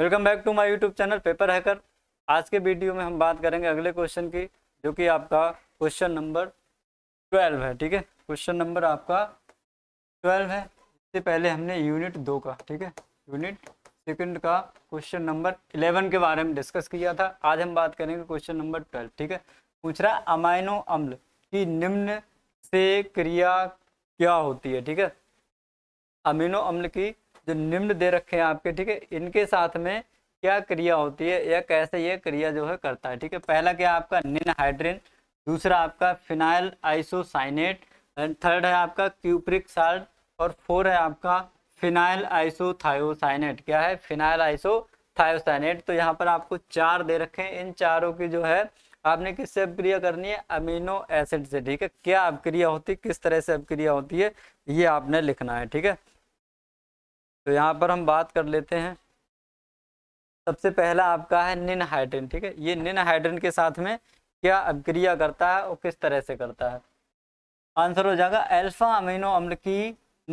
welcome back to my YouTube channel paper hacker आज के video में हम बात करेंगे अगले क्वेश्चन की जो कि आपका क्वेश्चन नंबर ट्वेल्व है ठीक है क्वेश्चन नंबर आपका ट्वेल्व है इससे पहले हमने यूनिट दो का ठीक है यूनिट सेकंड का क्वेश्चन नंबर इलेवन के बारे में डिस्कस किया था आज हम बात करेंगे क्वेश्चन नंबर ट्वेल्व ठीक है पूछ रहा है अमाइनो अम्ल की निम्न से क्रिया क्या होती है ठीक है अमीनो अम्ल की जो निम्न दे रखे हैं आपके ठीक है इनके साथ में क्या क्रिया होती है या कैसे ये क्रिया जो है करता है ठीक है पहला क्या आपका निन हाइड्रिन दूसरा आपका फिनाइल आइसोसाइनेट एंड थर्ड है आपका क्यूप्रिक साल्ट और फोर है आपका फिनाइल आइसोथायोसाइनेट क्या है फिनाइल आइसोथायोसाइनेट तो यहाँ पर आपको चार दे रखे हैं इन चारों की जो है आपने किससे अपक्रिया करनी है अमीनो एसिड से ठीक है क्या अपक्रिया होती है किस तरह से अपक्रिया होती है ये आपने लिखना है ठीक है तो यहाँ पर हम बात कर लेते हैं सबसे पहला आपका है निन हाइड्रन ठीक है ये निन हाइड्रन के साथ में क्या अभिक्रिया करता है और किस तरह से करता है आंसर हो जाएगा अल्फा अमीनो अम्ल की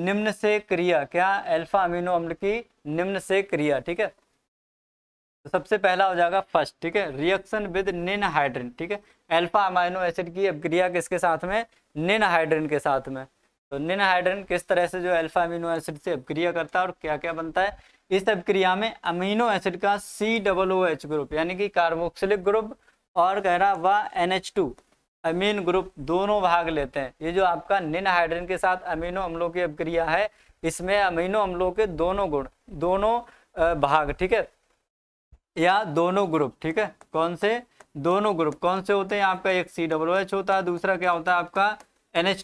निम्न से क्रिया क्या अल्फा अमीनो अम्ल की निम्न से क्रिया ठीक है तो सबसे पहला हो जाएगा फर्स्ट ठीक है रिएक्शन विद निन हाइड्रन ठीक है अल्फा अमीनो एसिड की अभिक्रिया किसके साथ में निन हाइड्रेन के साथ में तो निन हाइड्रोजन किस तरह से जो अल्फा अमीनो एसिड से अपक्रिया करता है और क्या क्या बनता है इस अभिक्रिया में अमीनो एसिड का C double O H group यानी कि कार्बोक्सिलिक ग्रुप और कह रहा व N H two amine group दोनों भाग लेते हैं ये जो आपका निन हाइड्रोजन के साथ अमीनो अम्लों की अपक्रिया है इसमें अमीनो अम्लों के दोनों गुण दोनों भाग ठीक है या दोनों ग्रुप ठीक है कौन से दोनों ग्रुप कौन से होते हैं आपका एक सी डब्लू एच होता है दूसरा क्या होता है आपका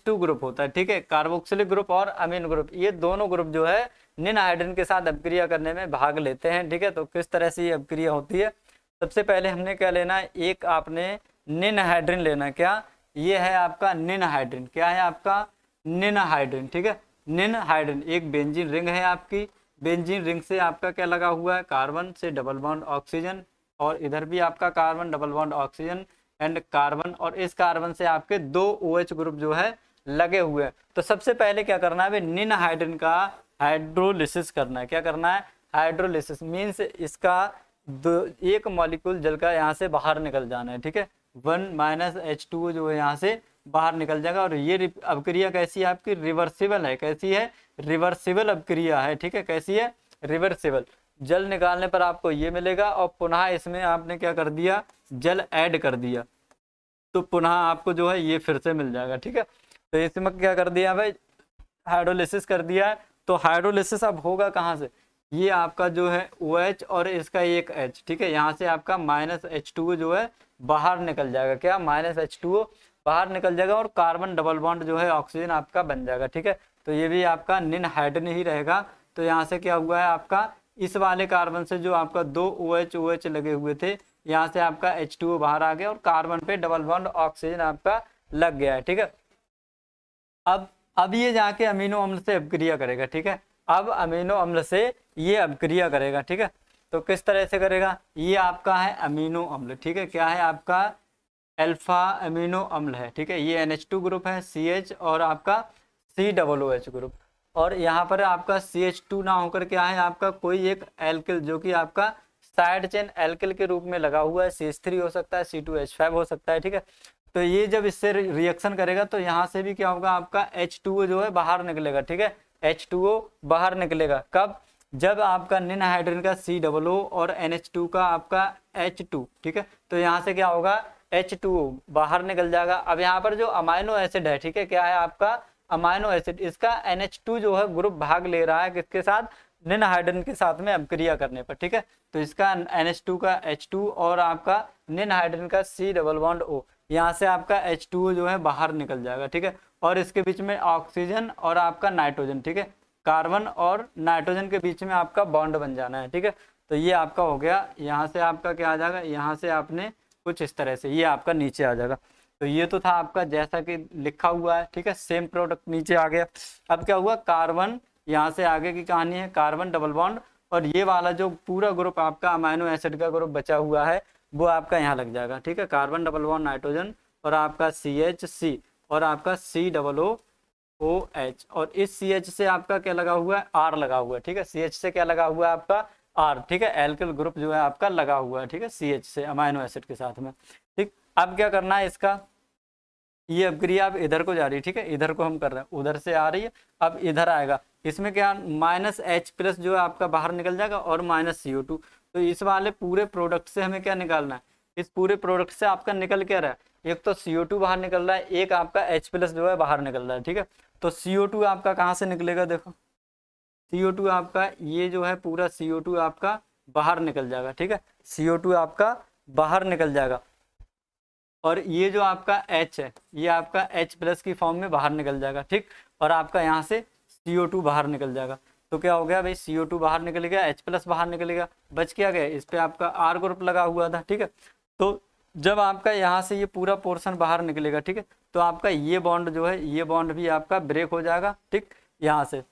टू ग्रुप होता है ठीक है कार्बोक्सिलिक ग्रुप और अमीन ग्रुप ये दोनों ग्रुप जो है निन आयोडीन के साथ अपक्रिया करने में भाग लेते हैं ठीक है तो किस तरह से ये अपक्रिया होती है सबसे पहले हमने क्या लेना है एक आपने निन हाइड्रिन लेना क्या ये है आपका निन हाइड्रिन क्या है आपका निन हाइड्रिन ठीक है निन हाइड्रिन एक बेंजिन रिंग है आपकी बेंजिन रिंग से आपका क्या लगा हुआ है कार्बन से डबल बॉन्ड ऑक्सीजन और इधर भी आपका carbon double bond oxygen and carbon और इस कार्बन से आपके दो ओ OH ग्रुप जो है लगे हुए हैं तो सबसे पहले क्या करना है निन हाइड्रन का हाइड्रोलिसिस करना है क्या करना है हाइड्रोलिसिस मीन्स इसका दो एक मॉलिक्यूल जल का यहाँ से बाहर निकल जाना है ठीक है वन माइनस एच टू जो है यहाँ से बाहर निकल जाएगा और ये अपक्रिया कैसी है आपकी रिवर्सिबल है कैसी है रिवर्सिबल अपक्रिया है ठीक है कैसी है रिवर्सिबल जल निकालने पर आपको ये मिलेगा और पुनः इसमें आपने क्या कर दिया जल ऐड कर दिया तो पुनः आपको जो है ये फिर से मिल जाएगा ठीक है तो इसमें क्या कर दिया भाई हाइड्रोलिसिस कर दिया है तो हाइड्रोलिसिस अब होगा कहाँ से ये आपका जो है ओ OH और इसका एक एच ठीक है यहाँ से आपका माइनस एच टू जो है बाहर निकल जाएगा क्या माइनस एच टू बाहर निकल जाएगा और कार्बन डबल बॉन्ड जो है ऑक्सीजन आपका बन जाएगा ठीक है तो ये भी आपका निन हाइड्रन ही रहेगा तो यहाँ से क्या हुआ है आपका इस वाले कार्बन से जो आपका दो ओ एच ओ एच लगे हुए थे यहाँ से आपका एच टू ओ बाहर आ गया और कार्बन पे डबल बॉन्ड ऑक्सीजन आपका लग गया है ठीक है अब अब ये जाके अमीनो अम्ल से अपक्रिया करेगा ठीक है अब अमीनो अम्ल से ये अपक्रिया करेगा ठीक है तो किस तरह से करेगा ये आपका है अमीनो अम्ल ठीक है क्या है आपका अल्फा अमीनो अम्ल है ठीक है ये एन ग्रुप है सी और आपका C double O H group और यहाँ पर आपका सी एच टू ना होकर क्या है आपका कोई एक एल्किल जो कि आपका साइड चेन एल्किल के रूप में लगा हुआ है सी एच थ्री हो सकता है सी टू एच फाइव हो सकता है ठीक है तो ये जब इससे रिएक्शन करेगा तो यहाँ से भी क्या होगा आपका एच टू ओ जो है बाहर निकलेगा ठीक है एच टू ओ बाहर निकलेगा कब जब आपका निन हाइड्रोजन का सी डबल ओ और एन एच टू का आपका एच टू ठीक है तो यहाँ से क्या होगा एच टू ओ बाहर निकल जाएगा अब यहाँ पर जो अमाइनो एसिड है ठीक है क्या है आपका अमाइनो एसिड इसका NH2 जो है ग्रुप भाग ले रहा है किसके साथ निन हाइड्रन के साथ में अपक्रिया करने पर ठीक है तो इसका NH2 का H2 और आपका निन हाइड्रन का C डबल बॉन्ड O यहाँ से आपका H2O जो है बाहर निकल जाएगा ठीक है और इसके बीच में ऑक्सीजन और आपका नाइट्रोजन ठीक है कार्बन और नाइट्रोजन के बीच में आपका बॉन्ड बन जाना है ठीक है तो ये आपका हो गया यहाँ से आपका क्या आ जाएगा यहाँ से आपने कुछ इस तरह से ये आपका नीचे आ जाएगा तो ये तो था आपका जैसा कि लिखा हुआ है ठीक है सेम प्रोडक्ट नीचे आ गया अब क्या हुआ कार्बन यहाँ से आगे की कहानी है कार्बन डबल बॉन्ड और ये वाला जो पूरा ग्रुप आपका अमाइनो एसिड का ग्रुप बचा हुआ है वो आपका यहाँ लग जाएगा ठीक है कार्बन डबल बॉन्ड नाइट्रोजन और आपका सी एच सी और आपका सी डबल ओ ओ एच और इस सी एच से आपका क्या लगा हुआ है आर लगा हुआ है ठीक है सी एच से क्या लगा हुआ है आपका आर ठीक है एल्किल ग्रुप जो है आपका लगा हुआ है ठीक है सी एच से अमाइनो एसिड के साथ में ठीक अब क्या करना है इसका ये अवक्रिया अब इधर को जा रही है ठीक है इधर को हम कर रहे हैं उधर से आ रही है अब इधर आएगा इसमें क्या माइनस एच प्लस जो है आपका बाहर निकल जाएगा और माइनस सी ओ टू तो इस वाले पूरे प्रोडक्ट से हमें क्या निकालना है इस पूरे प्रोडक्ट से आपका निकल क्या रहा है एक तो सी ओ टू बाहर निकल रहा है एक आपका एच प्लस जो है बाहर निकल रहा है ठीक है तो सी ओ टू आपका कहाँ से निकलेगा देखो सी ओ टू आपका ये जो है पूरा सी ओ टू आपका बाहर निकल जाएगा ठीक है सी ओ टू आपका बाहर निकल जाएगा और ये जो आपका एच है ये आपका एच प्लस की फॉर्म में बाहर निकल जाएगा ठीक और आपका यहाँ से सी ओ टू बाहर निकल जाएगा तो क्या हो गया भाई सी ओ टू बाहर निकलेगा एच प्लस बाहर निकलेगा बच क्या गया इस पर आपका आर ग्रुप लगा हुआ था ठीक है तो जब आपका यहाँ से ये पूरा पोर्शन बाहर निकलेगा ठीक है तो आपका ये बॉन्ड जो है ये बॉन्ड भी आपका ब्रेक हो जाएगा ठीक यहाँ से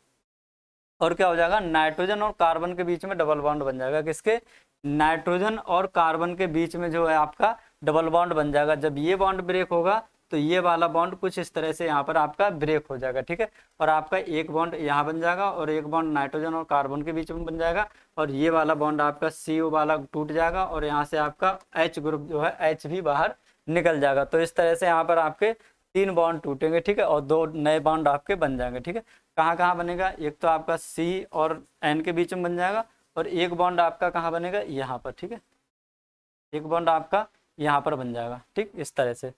और क्या हो जाएगा नाइट्रोजन और कार्बन के बीच में डबल बॉन्ड बन जाएगा किसके नाइट्रोजन और कार्बन के बीच में जो है आपका डबल बॉन्ड बन जाएगा जब ये बॉन्ड ब्रेक होगा तो ये वाला बॉन्ड कुछ इस तरह से यहाँ पर आपका ब्रेक हो जाएगा ठीक है और आपका एक बॉन्ड यहाँ बन जाएगा और एक बॉन्ड नाइट्रोजन और कार्बन के बीच में बन जाएगा और ये वाला बॉन्ड आपका सी वाला टूट जाएगा और यहाँ से आपका एच ग्रुप जो है एच भी बाहर निकल जाएगा तो इस तरह से यहाँ पर आपके तीन बॉन्ड टूटेंगे ठीक है और दो नए बॉन्ड आपके बन जाएंगे ठीक है कहाँ कहाँ बनेगा एक तो आपका सी और एन के बीच में बन जाएगा और एक बॉन्ड आपका कहाँ बनेगा यहाँ पर ठीक है एक बॉन्ड आपका यहाँ पर बन जाएगा ठीक इस तरह से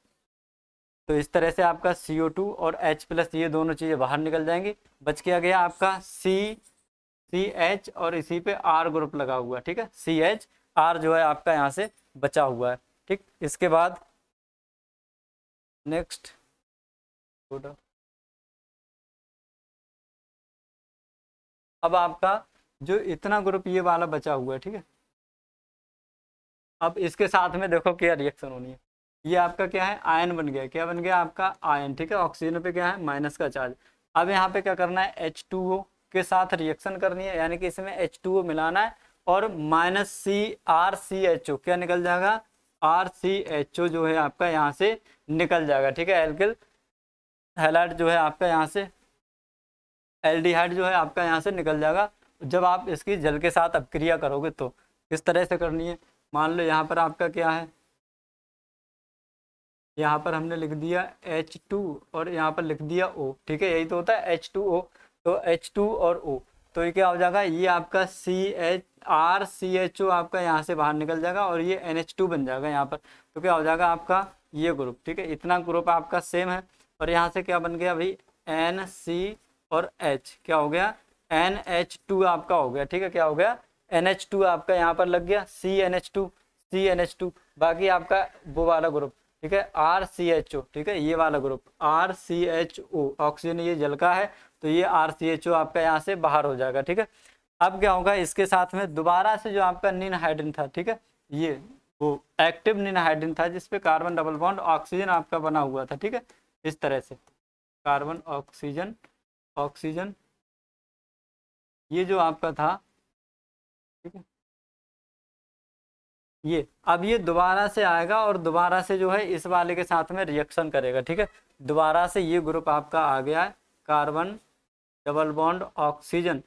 तो इस तरह से आपका सी ओ टू और एच प्लस ये दोनों चीज़ें बाहर निकल जाएंगी बच के आ गया आपका सी सी एच और इसी पे आर ग्रुप लगा हुआ है ठीक है सी एच आर जो है आपका यहाँ से बचा हुआ है ठीक इसके बाद नेक्स्ट अब आपका जो इतना ग्रुप ये वाला बचा हुआ है ठीक है अब इसके साथ में देखो क्या रिएक्शन होनी है ये आपका क्या है आयन बन गया क्या बन गया आपका आयन ठीक है ऑक्सीजन पे क्या है माइनस का चार्ज अब यहाँ पे क्या करना है एच के साथ रिएक्शन करनी है यानी कि इसमें एच मिलाना है और minus C R C H O क्या निकल जाएगा आर सी एच ओ जो है आपका यहाँ से निकल जाएगा ठीक है एल्किल हेलाइट जो है आपका यहाँ से एल्डिहाइड जो है आपका यहाँ से निकल जाएगा जब आप इसकी जल के साथ अपक्रिया करोगे तो इस तरह से करनी है मान लो यहाँ पर आपका क्या है यहाँ पर हमने लिख दिया एच टू और यहाँ पर लिख दिया ओ ठीक है यही तो होता है एच टू ओ तो एच टू और ओ तो ये क्या हो जाएगा ये आपका C H R C H O आपका यहाँ से बाहर निकल जाएगा और ये एन एच टू बन जाएगा यहाँ पर तो क्या हो जाएगा आपका ये ग्रुप ठीक है इतना ग्रुप आपका सेम है और यहाँ से क्या बन गया भाई एन सी और एच क्या हो गया एन एच टू आपका हो गया ठीक है क्या हो गया एन आपका यहाँ पर लग गया C N H two C N H two बाकी आपका वो वाला ग्रुप ठीक है आर सी एच ओ ठीक है ये वाला group R C H O oxygen ये जल का है तो ये आर सी एच ओ आपका यहाँ से बाहर हो जाएगा ठीक है अब क्या होगा इसके साथ में दोबारा से जो आपका नीन हाइड्रिन था ठीक है ये वो एक्टिव नीन हाइड्रिन था जिसपे कार्बन डबल बॉन्ड ऑक्सीजन आपका बना हुआ था ठीक है इस तरह से कार्बन ऑक्सीजन ऑक्सीजन ये जो आपका था ठीक है ये अब ये दोबारा से आएगा और दोबारा से जो है इस वाले के साथ में रिएक्शन करेगा ठीक है दोबारा से ये ग्रुप आपका आ गया है कार्बन डबल बॉन्ड ऑक्सीजन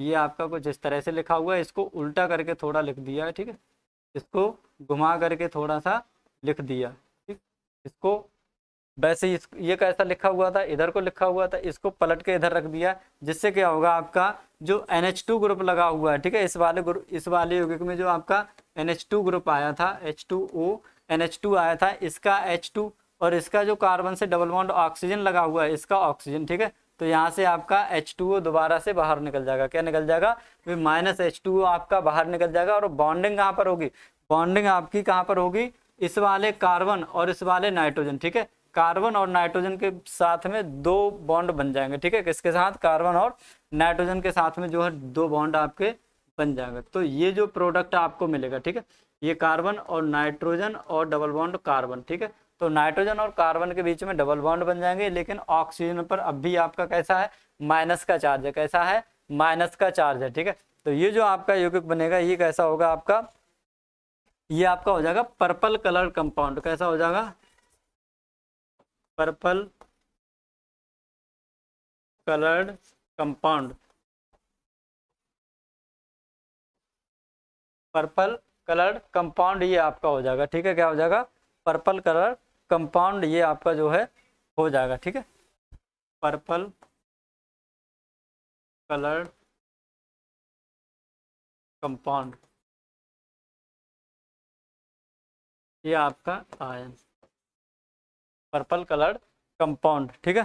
ये आपका कुछ इस तरह से लिखा हुआ है इसको उल्टा करके थोड़ा लिख दिया है ठीक है इसको घुमा करके थोड़ा सा लिख दिया ठीक इसको वैसे इस ये कैसा लिखा हुआ था इधर को लिखा हुआ था इसको पलट के इधर रख दिया जिससे क्या होगा आपका जो एन ग्रुप लगा हुआ है ठीक है इस वाले ग्रुप इस वाले यौगिक में जो आपका एन ग्रुप आया था एच टू आया था इसका एच और इसका जो कार्बन से डबल बॉन्ड ऑक्सीजन लगा हुआ है इसका ऑक्सीजन ठीक है तो यहाँ से आपका एच दोबारा से बाहर निकल जाएगा क्या निकल जाएगा माइनस एच आपका बाहर निकल जाएगा और बॉन्डिंग कहाँ पर होगी बॉन्डिंग आपकी कहाँ पर होगी इस वाले कार्बन और इस वाले नाइट्रोजन ठीक है कार्बन और नाइट्रोजन के साथ में दो बॉन्ड बन जाएंगे ठीक है किसके साथ कार्बन और नाइट्रोजन के साथ में जो है दो बॉन्ड आपके बन जाएंगे तो ये जो प्रोडक्ट आपको मिलेगा ठीक है ये कार्बन और नाइट्रोजन और डबल बॉन्ड कार्बन ठीक है तो नाइट्रोजन और कार्बन के बीच में डबल बॉन्ड बन जाएंगे लेकिन ऑक्सीजन पर अब भी आपका कैसा है माइनस का चार्ज है कैसा है माइनस का चार्ज है ठीक है तो ये जो आपका यौगिक बनेगा ये कैसा होगा आपका ये आपका हो जाएगा पर्पल कलर कंपाउंड कैसा हो जाएगा purple coloured compound purple coloured compound ये आपका हो जाएगा ठीक है क्या हो जाएगा पर्पल कलर कंपाउंड ये आपका जो है हो जाएगा ठीक है पर्पल कलर्ड कंपाउंड ये आपका आयन पर्पल कलर्ड कंपाउंड ठीक है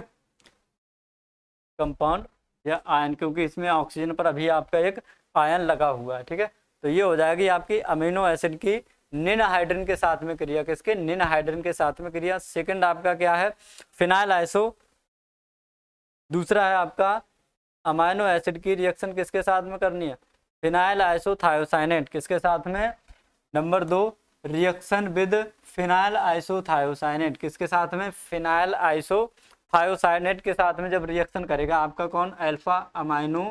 कंपाउंड या आयन क्योंकि इसमें ऑक्सीजन पर अभी आपका एक आयन लगा हुआ है ठीक है तो ये हो जाएगी आपकी अमीनो एसिड की निन हाइड्रन के साथ में क्रिया किसके निन हाइड्रन के साथ में क्रिया सेकंड आपका क्या है फिनाइल आइसो दूसरा है आपका अमाइनो एसिड की रिएक्शन किसके साथ में करनी है फिनाइल आइसो थायोसाइनेट किसके साथ में नंबर दो रिएक्शन विद फिनाइल आइसोथायोसाइनेट किसके साथ में फिनाइल आइसोथायोसाइनेट के साथ में जब रिएक्शन करेगा आपका कौन अल्फा अमाइनो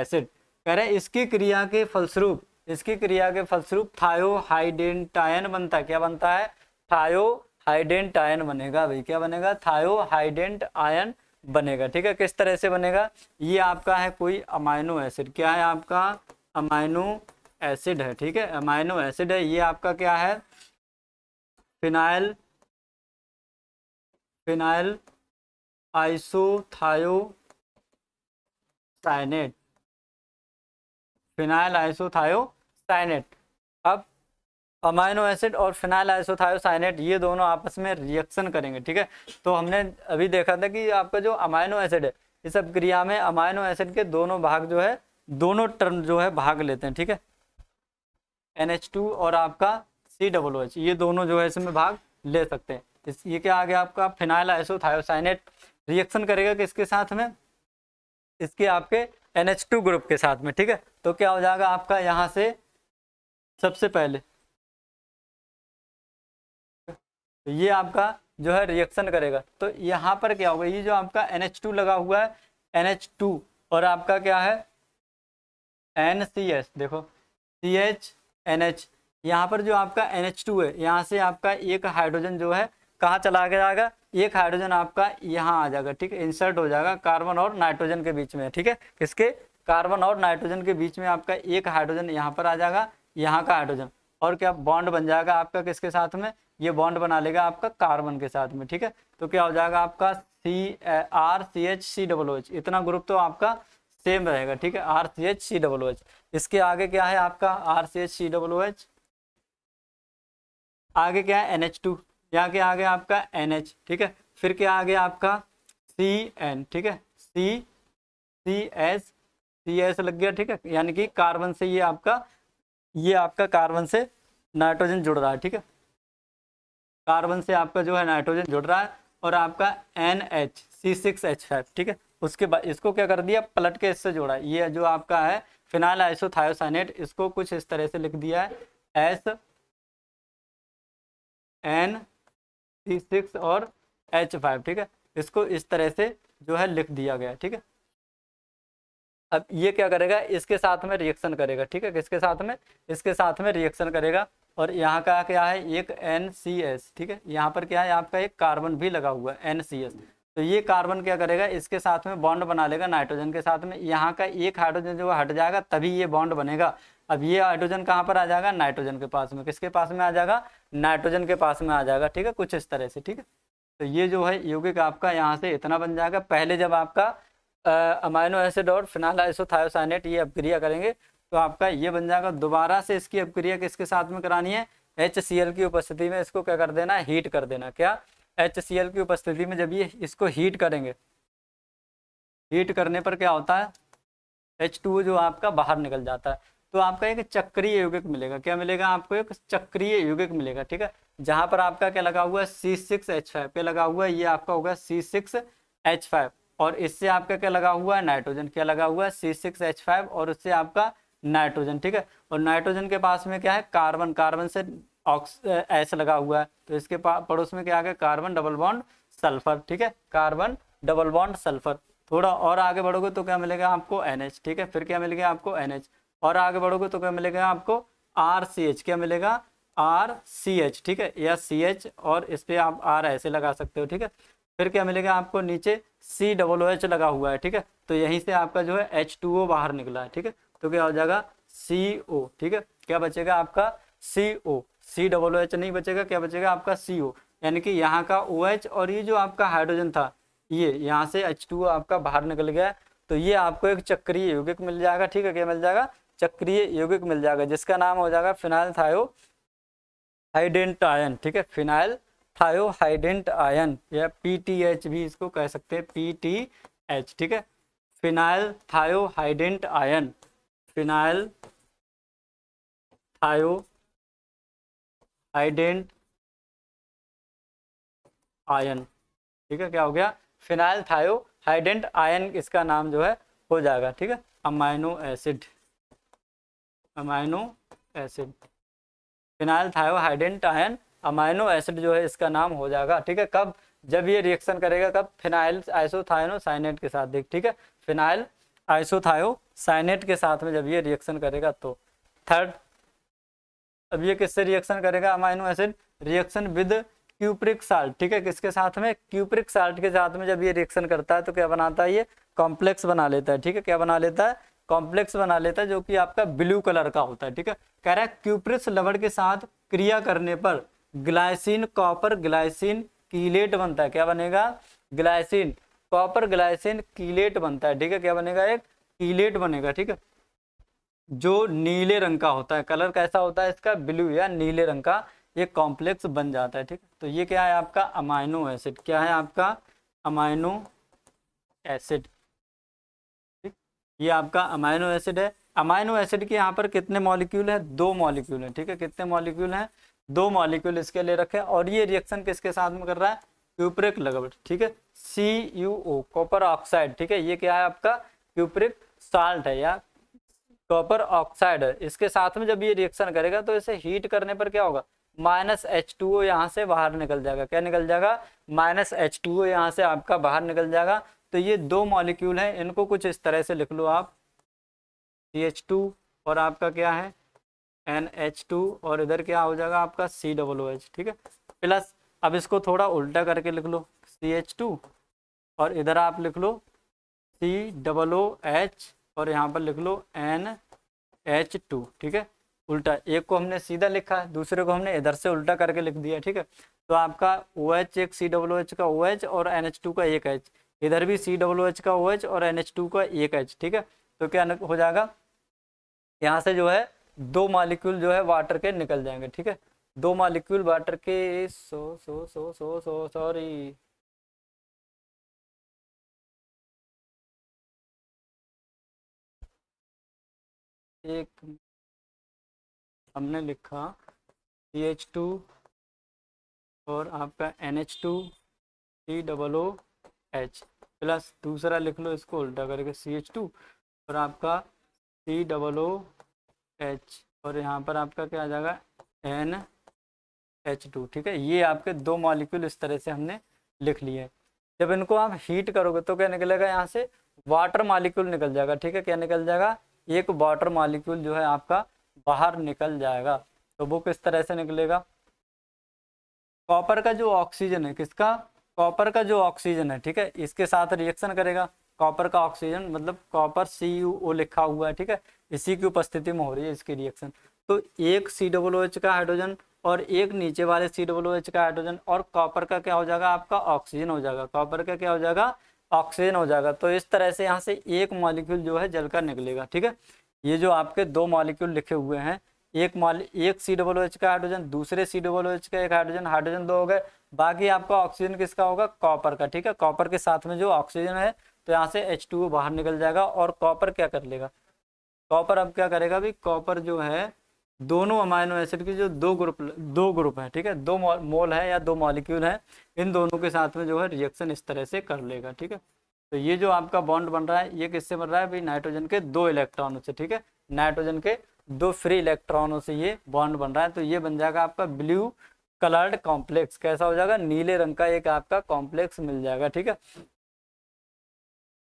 एसिड कह रहे इसकी क्रिया के फलस्वरूप इसकी क्रिया के फलस्वरूप थायोहाइडेंटायन बनता है क्या बनता है थायोहाइडेंट आयन बनेगा भाई क्या बनेगा थायोहाइडेंट आयन बनेगा ठीक है किस तरह से बनेगा ये आपका है कोई अमाइनो एसिड क्या है आपका अमाइनो एसिड है ठीक है अमाइनो एसिड है ये आपका क्या है phenyl phenyl isothiocyanate phenyl isothiocyanate अब अमाइनो एसिड और फिनाइल आइसोथायोसाइनेट ये दोनों आपस में रिएक्शन करेंगे ठीक है तो हमने अभी देखा था कि आपका जो अमाइनो एसिड है इस अब क्रिया में अमाइनो एसिड के दोनों भाग जो है दोनों टर्म जो है भाग लेते हैं ठीक है एन और आपका सी डब्लू एच ये दोनों जो है इसमें भाग ले सकते हैं इस ये क्या आ गया आपका फिनाइल थायोसाइनेट रिएक्शन करेगा किसके साथ में इसके आपके एन ग्रुप के साथ में ठीक है तो क्या हो जाएगा आपका यहाँ से सबसे पहले तो ये आपका जो है रिएक्शन करेगा तो यहाँ पर क्या होगा ये जो आपका NH2 लगा हुआ है NH2 और आपका क्या है NCS देखो सी एच एन एच यहाँ पर जो आपका एन एच टू है यहाँ से आपका एक हाइड्रोजन जो है कहाँ चला के जाएगा एक हाइड्रोजन आपका यहाँ आ जाएगा ठीक है इंसर्ट हो जाएगा कार्बन और नाइट्रोजन के बीच में ठीक है किसके कार्बन और नाइट्रोजन के बीच में आपका एक हाइड्रोजन यहाँ पर आ जाएगा यहाँ का हाइड्रोजन और क्या बॉन्ड बन जाएगा आपका किसके साथ में ये बॉन्ड बना लेगा आपका कार्बन के साथ में ठीक है तो क्या हो जाएगा आपका C R C H C W H इतना ग्रुप तो आपका सेम रहेगा ठीक है R C H C W H इसके आगे क्या है आपका R C H C W H आगे क्या है एन एच टू यहाँ के आगे आपका एन एच ठीक है फिर क्या आगे आपका सी एन ठीक है सी सी एस सी एस लग गया ठीक है यानी कि कार्बन से ये आपका ये आपका कार्बन से नाइट्रोजन जुड़ रहा है ठीक है कार्बन से आपका जो है नाइट्रोजन जुड़ रहा है और आपका N H C six H five ठीक है उसके बाद इसको क्या कर दिया पलट के इससे जोड़ा ये जो आपका है फिनाइल आइसोथायोसाइनेट इसको कुछ इस तरह से लिख दिया है एस एन सी सिक्स और एच फाइव ठीक है इसको इस तरह से जो है लिख दिया गया ठीक है अब ये क्या करेगा इसके साथ में रिएक्शन करेगा ठीक है किसके साथ में इसके साथ में रिएक्शन करेगा और यहाँ का क्या है एक एन सी एस ठीक है यहाँ पर क्या है आपका एक कार्बन भी लगा हुआ है एन सी एस तो ये कार्बन क्या करेगा इसके साथ में बॉन्ड बना लेगा नाइट्रोजन के साथ में यहाँ का एक हाइड्रोजन जो हट जाएगा तभी ये बॉन्ड बनेगा अब ये हाइड्रोजन कहाँ पर आ जाएगा नाइट्रोजन के पास में किसके पास में आ जाएगा नाइट्रोजन के पास में आ जाएगा ठीक है कुछ इस तरह से ठीक है तो ये जो है यौगिक आपका यहाँ से इतना बन जाएगा पहले जब आपका अमाइनो एसिड और फिनाल आइसोथायोसाइनेट ये अपक्रिया करेंगे तो आपका ये बन जाएगा दोबारा से इसकी अपक्रिया किसके साथ में करानी है एच की उपस्थिति में इसको क्या कर देना हीट कर देना क्या एच की उपस्थिति में जब ये इसको हीट करेंगे हीट करने पर क्या होता है एच टू जो आपका बाहर निकल जाता है तो आपका एक चक्रीय यौगिक मिलेगा क्या मिलेगा आपको एक चक्रीय यौगिक मिलेगा ठीक है जहां पर आपका क्या लगा हुआ है सी सिक्स एच फाइव पे लगा हुआ है ये आपका होगा सी सिक्स एच फाइव और इससे आपका क्या लगा हुआ है नाइट्रोजन क्या लगा हुआ है सी सिक्स एच फाइव और उससे आपका नाइट्रोजन ठीक है और नाइट्रोजन के पास में क्या है कार्बन कार्बन से ऑक्स एस लगा हुआ है तो इसके पड़ोस में क्या आ गया कार्बन डबल बॉन्ड सल्फर ठीक है कार्बन डबल बॉन्ड सल्फर थोड़ा और आगे बढ़ोगे तो क्या मिलेगा आपको एन ठीक है फिर क्या मिलेगा आपको एन और आगे बढ़ोगे तो क्या मिलेगा आपको आर सी एच क्या मिलेगा आर सी एच ठीक है या सी एच और इस पर आप आर ऐसे लगा सकते हो ठीक है फिर क्या मिलेगा आपको नीचे सी डबल ओ एच लगा हुआ है ठीक है तो यहीं से आपका जो है एच टू ओ बाहर निकला है ठीक है तो क्या हो जाएगा सी ओ ठीक है क्या बचेगा आपका सी ओ सी डबल एच नहीं बचेगा क्या बचेगा आपका सी ओ यानी कि यहाँ का ओ एच और ये जो आपका हाइड्रोजन था ये यहाँ से एच टू आपका बाहर निकल गया तो ये आपको एक चक्रीय यौगिक मिल जाएगा ठीक है क्या मिल जाएगा चक्रीय यौगिक मिल जाएगा जिसका नाम हो जाएगा फिनाइल थायो हाइडेंट आयन ठीक है फिनाइल थायो हाइडेंट आयन या पी टी एच भी इसको कह सकते हैं पी टी एच ठीक है phenyl hydrant ion phenyl थायो आइडेंट आयन ठीक है क्या हो गया फिनाइल थायो हाइडेंट आयन इसका नाम जो है हो जाएगा ठीक है amino acid amino acid phenyl thiohydantoin amino acid जो है इसका नाम हो जाएगा ठीक है कब जब ये रिएक्शन करेगा कब फिनाइल साइनेट के साथ देख ठीक है फिनाइल साइनेट के साथ में जब ये रिएक्शन करेगा तो थर्ड अब ये किससे रिएक्शन करेगा amino acid reaction with cupric salt ठीक है किसके साथ में क्यूप्रिक साल्ट के साथ में जब ये रिएक्शन करता है तो क्या बनाता है ये कॉम्प्लेक्स बना लेता है ठीक है क्या बना लेता है कॉम्प्लेक्स बना लेता है जो कि आपका ब्लू कलर का होता है ठीक है कह रहा है क्यूप्रिक्स लवड़ के साथ क्रिया करने पर ग्लाइसिन कॉपर ग्लाइसिन कीलेट बनता है क्या बनेगा ग्लाइसिन कॉपर ग्लाइसिन कीलेट बनता है ठीक है क्या बनेगा एक कीलेट बनेगा ठीक है जो नीले रंग का होता है कलर कैसा होता है इसका ब्लू या नीले रंग का ये कॉम्प्लेक्स बन जाता है ठीक है तो ये क्या है आपका अमाइनो एसिड क्या है आपका अमाइनो एसिड ठीक ये आपका अमाइनो एसिड है अमाइनो एसिड के यहाँ पर कितने मॉलिक्यूल है दो मॉलिक्यूल है ठीक है कितने मॉलिक्यूल हैं दो मॉलिक्यूल इसके लिए रखे और ये रिएक्शन किसके साथ में कर रहा है क्यूपरिक लगभग ठीक है C U O copper oxide ठीक है ये क्या है आपका क्यूपरिक साल्ट है या कॉपर ऑक्साइड इसके साथ में जब ये रिएक्शन करेगा तो इसे हीट करने पर क्या होगा माइनस एच टू ओ यहाँ से बाहर निकल जाएगा क्या निकल जाएगा माइनस एच टू ओ यहाँ से आपका बाहर निकल जाएगा तो ये दो मॉलिक्यूल हैं इनको कुछ इस तरह से लिख लो आप सी एच टू और आपका क्या है एन एच टू और इधर क्या हो जाएगा आपका सी डबल ओ एच ठीक है प्लस अब इसको थोड़ा उल्टा करके लिख लो सी एच टू और इधर आप लिख लो सी डबल ओ एच और यहाँ पर लिख लो एन एच टू ठीक है उल्टा एक को हमने सीधा लिखा दूसरे को हमने इधर से उल्टा करके लिख दिया ठीक है तो आपका ओ एच एक सी डब्ल्यू एच का ओ एच और एन एच टू का एक एच इधर भी सी डब्ल्यू एच का ओ एच और एन एच टू का एक एच ठीक है तो क्या हो जाएगा यहाँ से जो है दो मालिक्यूल जो है वाटर के निकल जाएंगे ठीक है दो मालिक्यूल वाटर के सो सो सो सो सो सॉरी एक हमने लिखा सी एच टू और आपका N H two C double O H plus दूसरा लिख लो इसको उल्टा करके सी एच टू और आपका सी डबल ओ एच और यहाँ पर आपका क्या आ जाएगा एन एच टू ठीक है ये आपके दो मॉलिक्यूल इस तरह से हमने लिख लिए जब इनको आप हीट करोगे तो क्या निकलेगा यहाँ से वाटर मॉलिक्यूल निकल जाएगा ठीक है क्या निकल जाएगा एक वाटर मालिक्यूल जो है आपका बाहर निकल जाएगा तो वो किस तरह से निकलेगा कॉपर का जो ऑक्सीजन है किसका कॉपर का जो ऑक्सीजन है ठीक है इसके साथ रिएक्शन करेगा कॉपर का ऑक्सीजन मतलब कॉपर सी यू ओ लिखा हुआ है ठीक है इसी की उपस्थिति में हो रही है इसकी रिएक्शन तो एक सी डब्लो एच का हाइड्रोजन और एक नीचे वाले सी डब्लो एच का हाइड्रोजन और कॉपर का क्या हो जाएगा आपका ऑक्सीजन हो जाएगा कॉपर का क्या हो जाएगा ऑक्सीजन हो जाएगा तो इस तरह से यहाँ से एक मॉलिक्यूल जो है जलकर निकलेगा ठीक है ये जो आपके दो मॉलिक्यूल लिखे हुए हैं एक मॉल एक सी डबल एच का हाइड्रोजन दूसरे सी डबल एच का एक हाइड्रोजन हाइड्रोजन दो हो गए बाकी आपका ऑक्सीजन किसका होगा कॉपर का ठीक है कॉपर के साथ में जो ऑक्सीजन है तो यहाँ से एच बाहर निकल जाएगा और कॉपर क्या कर लेगा कॉपर अब क्या करेगा भाई कॉपर जो है दोनों अमाइनो एसिड के जो दो ग्रुप दो ग्रुप हैं ठीक है दो मोल है या दो मॉलिक्यूल हैं इन दोनों के साथ में जो है रिएक्शन इस तरह से कर लेगा ठीक है तो ये जो आपका बॉन्ड बन रहा है ये किससे बन रहा है भाई नाइट्रोजन के दो इलेक्ट्रॉनों से ठीक है नाइट्रोजन के दो फ्री इलेक्ट्रॉनों से ये बॉन्ड बन रहा है तो ये बन जाएगा आपका ब्लू कलर्ड कॉम्प्लेक्स कैसा हो जाएगा नीले रंग का एक आपका कॉम्प्लेक्स मिल जाएगा ठीक है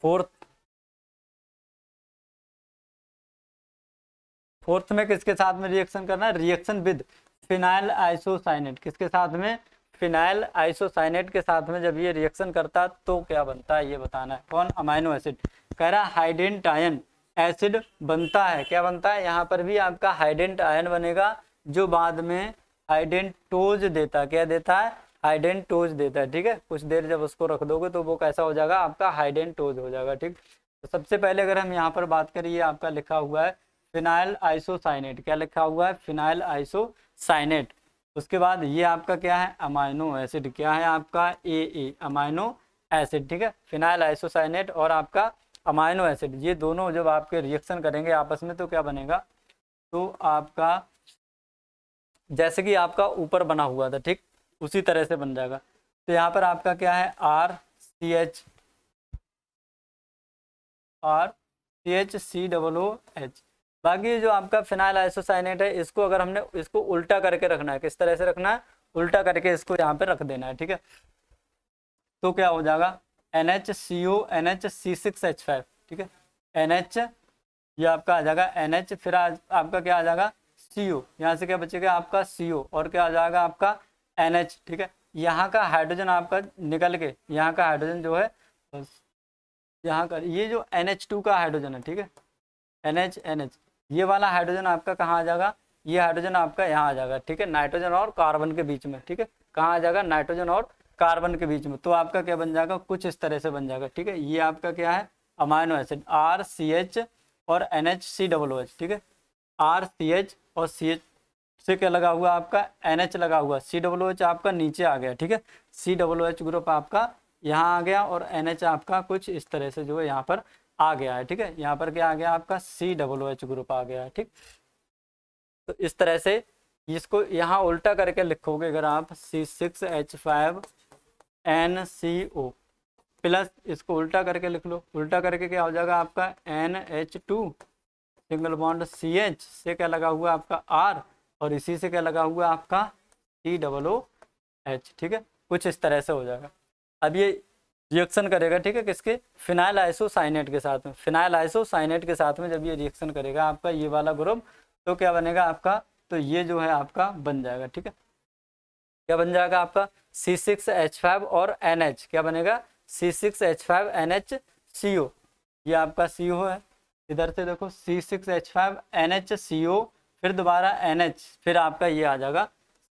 फोर्थ फोर्थ में किसके साथ में रिएक्शन करना है रिएक्शन विद फिनाइल आइसोसाइनेट किसके साथ में फिनाइल आइसोसाइनेट के साथ में जब ये रिएक्शन करता है तो क्या बनता है ये बताना है कौन अमाइनो एसिड कह रहा हाइडेंट आयन एसिड बनता है क्या बनता है यहाँ पर भी आपका हाइडेंट आयन बनेगा जो बाद में हाइडेंटोज देता क्या देता है हाइडेंटोज देता है ठीक है कुछ देर जब उसको रख दोगे तो वो कैसा हो जाएगा आपका हाइडेंटोज हो जाएगा ठीक तो सबसे पहले अगर हम यहाँ पर बात करिए आपका लिखा हुआ है फिनाइल आइसोसाइनेट क्या लिखा हुआ है फिनाइल आइसोसाइनेट उसके बाद ये आपका क्या है अमाइनो एसिड क्या है आपका ए ए अमाइनो एसिड ठीक है फिनाइल आइसोसाइनेट और आपका अमाइनो एसिड ये दोनों जब आपके रिएक्शन करेंगे आपस में तो क्या बनेगा तो आपका जैसे कि आपका ऊपर बना हुआ था ठीक उसी तरह से बन जाएगा तो यहाँ पर आपका क्या है R C H R C H C double O H बाकी जो आपका फिनाइल आइसोसाइनेट है इसको अगर हमने इसको उल्टा करके रखना है किस तरह से रखना है उल्टा करके इसको यहाँ पे रख देना है ठीक है तो क्या हो जाएगा N H C O N H C six H five ठीक है एन एच ये आपका आ जाएगा एन एच फिर आज आपका क्या आ जाएगा सी ओ यहाँ से क्या बचेगा आपका सी ओ और क्या आ जाएगा आपका एन एच ठीक है यहाँ का हाइड्रोजन आपका निकल के यहाँ का हाइड्रोजन जो है यहाँ का ये जो एन एच टू का हाइड्रोजन है ठीक है एन एच एन एच ये वाला हाइड्रोजन आपका कहाँ आ जाएगा ये हाइड्रोजन आपका यहाँ आ जाएगा ठीक है नाइट्रोजन और कार्बन के बीच में ठीक है कहाँ आ जाएगा नाइट्रोजन और कार्बन के बीच में तो आपका क्या बन जाएगा कुछ इस तरह से बन जाएगा ठीक है ये आपका क्या है amino acid R C H और N H C double O H ठीक है आर सी एच और सी एच से क्या लगा हुआ आपका एन एच लगा हुआ सी डबल ओ एच आपका नीचे आ गया ठीक है C double O H group आपका यहाँ आ गया और एन एच आपका कुछ इस तरह से जो है यहाँ पर आ गया है ठीक है यहाँ पर क्या आ गया आपका C double O H group आ गया है ठीक तो इस तरह से इसको यहाँ उल्टा करके लिखोगे अगर आप C six H five N C O plus इसको उल्टा करके लिख लो उल्टा करके क्या हो जाएगा आपका N H two single bond C H से क्या लगा हुआ आपका आर और इसी से क्या लगा हुआ आपका सी डबल ओ एच ठीक है कुछ इस तरह से हो जाएगा अब ये रिएक्शन करेगा ठीक है किसके फिनाइल आइसोसाइनेट के साथ में फिनाइल आइसोसाइनेट के साथ में जब ये रिएक्शन करेगा आपका ये वाला ग्रुप तो क्या बनेगा आपका तो ये जो है आपका बन जाएगा ठीक है क्या बन जाएगा आपका सी सिक्स एच फाइव और एन एच क्या बनेगा C six H five N H C O ये आपका सी ओ है इधर से देखो C six H five N H C O फिर दोबारा एन एच फिर आपका ये आ जाएगा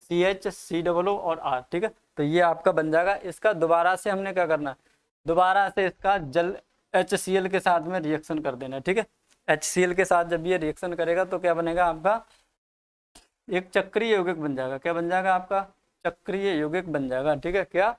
सी एच सी डबल ओ और आर ठीक है तो ये आपका बन जाएगा इसका दोबारा से हमने क्या करना है दोबारा से इसका जल एच सी एल के साथ में रिएक्शन कर देना ठीक है एच सी एल के साथ जब ये रिएक्शन करेगा तो क्या बनेगा आपका एक चक्रीय यौगिक बन जाएगा क्या बन जाएगा आपका चक्रीय यौगिक बन जाएगा ठीक है क्या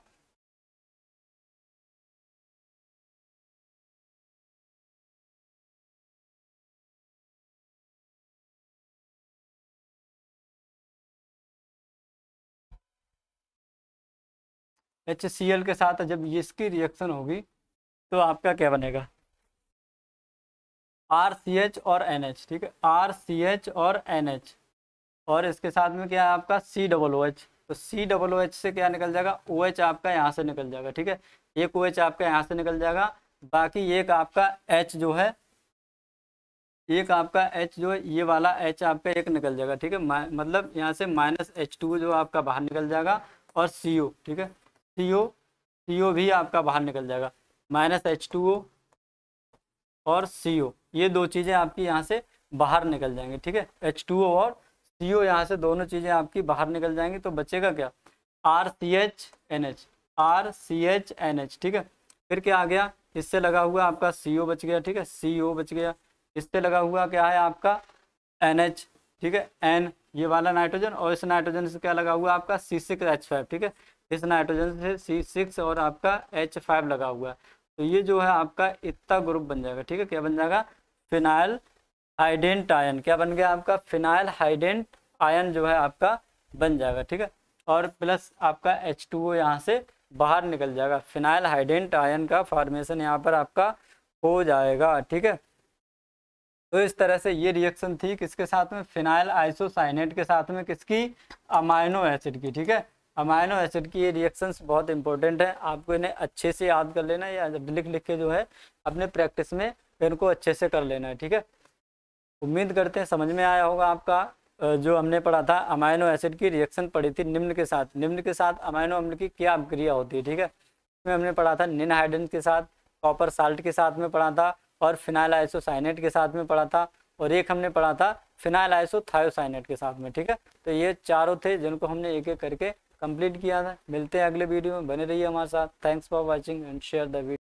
एच सी एल के साथ जब इसकी रिएक्शन होगी तो आपका क्या बनेगा आर सी एच और एन एच ठीक है आर सी एच और एन एच और इसके साथ में क्या है आपका सी डबल ओ एच तो सी डबल ओ एच से क्या निकल जाएगा ओ एच आपका यहाँ से निकल जाएगा ठीक है एक ओ एच आपका यहाँ से निकल जाएगा बाकी एक आपका एच जो है एक आपका एच जो है ये वाला एच आपका एक निकल जाएगा ठीक है मतलब यहाँ से माइनस एच टू जो आपका बाहर निकल जाएगा और सी ओ ठीक है सी ओ सी ओ भी आपका बाहर निकल जाएगा माइनस एच टू ओ और सी ओ ये दो चीज़ें आपकी यहाँ से बाहर निकल जाएंगी ठीक है एच टू ओ और सी ओ यहाँ से दोनों चीज़ें आपकी बाहर निकल जाएंगी तो बचेगा क्या R C H N H R C H N H ठीक है फिर क्या आ गया इससे लगा हुआ आपका सी ओ बच गया ठीक है सी ओ बच गया इससे लगा हुआ क्या है आपका एन एच ठीक है एन ये वाला नाइट्रोजन और इस नाइट्रोजन से क्या लगा हुआ आपका सी सिक्स एच फाइव ठीक है इस नाइट्रोजन से सी सिक्स और आपका एच फाइव लगा हुआ है तो ये जो है आपका इतना ग्रुप बन जाएगा ठीक है क्या बन जाएगा फिनाइल हाइडेंट आयन क्या बन गया आपका फिनाइल हाइडेंट आयन जो है आपका बन जाएगा ठीक है और प्लस आपका एच टू ओ यहाँ से बाहर निकल जाएगा फिनाइल हाइडेंट आयन का फॉर्मेशन यहाँ पर आपका हो जाएगा ठीक है तो इस तरह से ये रिएक्शन थी किसके साथ में फिनाइल आइसोसाइनेट के साथ में किसकी अमाइनो एसिड की ठीक है अमाइनो एसिड की ये रिएक्शंस बहुत इंपॉर्टेंट हैं आपको इन्हें अच्छे से याद कर लेना या लिख लिख के जो है अपने प्रैक्टिस में इनको अच्छे से कर लेना है ठीक है उम्मीद करते हैं समझ में आया होगा आपका जो हमने पढ़ा था अमाइनो एसिड की रिएक्शन पड़ी थी निम्न के साथ निम्न के साथ अमाइनो अम्ल की क्या क्रिया होती है ठीक है इसमें हमने पढ़ा था निन के साथ कॉपर साल्ट के साथ में पढ़ा था और फिनाइल आइसोसाइनेट के साथ में पढ़ा था और एक हमने पढ़ा था फिनाइल आइसोथायोसाइनेट के साथ में ठीक है तो ये चारों थे जिनको हमने एक एक करके कंप्लीट किया था मिलते हैं अगले वीडियो में बने रहिए हमारे साथ thanks for watching and share the video